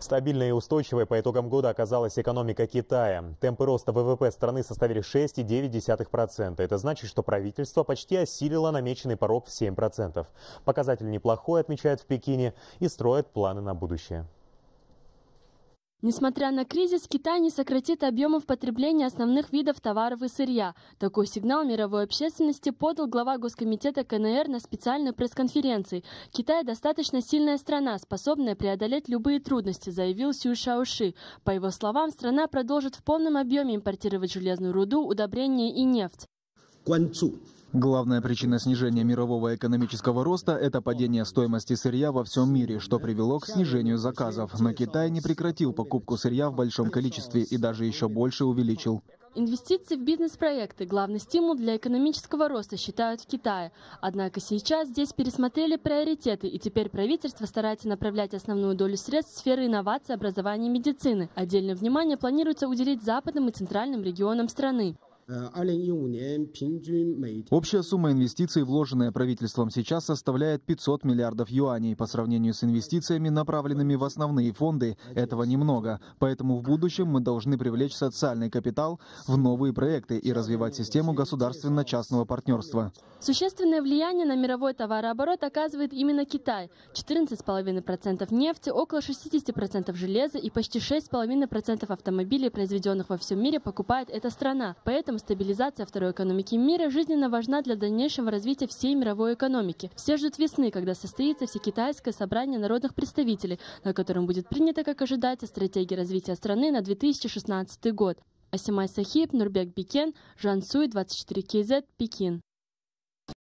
Стабильной и устойчивой по итогам года оказалась экономика Китая. Темпы роста ВВП страны составили 6,9%. Это значит, что правительство почти осилило намеченный порог в 7%. Показатель неплохой, отмечают в Пекине, и строят планы на будущее. Несмотря на кризис, Китай не сократит объемов потребления основных видов товаров и сырья. Такой сигнал мировой общественности подал глава Госкомитета КНР на специальной пресс-конференции. Китай достаточно сильная страна, способная преодолеть любые трудности, заявил Сюй Шаоши. По его словам, страна продолжит в полном объеме импортировать железную руду, удобрения и нефть. Главная причина снижения мирового экономического роста – это падение стоимости сырья во всем мире, что привело к снижению заказов. Но Китай не прекратил покупку сырья в большом количестве и даже еще больше увеличил. Инвестиции в бизнес-проекты – главный стимул для экономического роста, считают в Китае. Однако сейчас здесь пересмотрели приоритеты, и теперь правительство старается направлять основную долю средств в сферы инноваций, образования и медицины. Отдельное внимание планируется уделить западным и центральным регионам страны. Э, Общая сумма инвестиций, вложенная правительством сейчас, составляет 500 миллиардов юаней. По сравнению с инвестициями, направленными в основные фонды, этого немного. Поэтому в будущем мы должны привлечь социальный капитал в новые проекты и развивать систему государственно-частного партнерства. Существенное влияние на мировой товарооборот оказывает именно Китай. 14,5% нефти, около 60% железа и почти 6,5% автомобилей, произведенных во всем мире, покупает эта страна. Поэтому стабилизация второй экономики мира жизненно важна для дальнейшего развития всей мировой экономики. Все ждут весны, когда состоится всекитайское собрание народных представителей, на котором будет принята, как ожидается, стратегия развития страны на 2016 год. Асимай Сахиб, Нурбек Жан Жансуй, 24 КЗ, Пекин.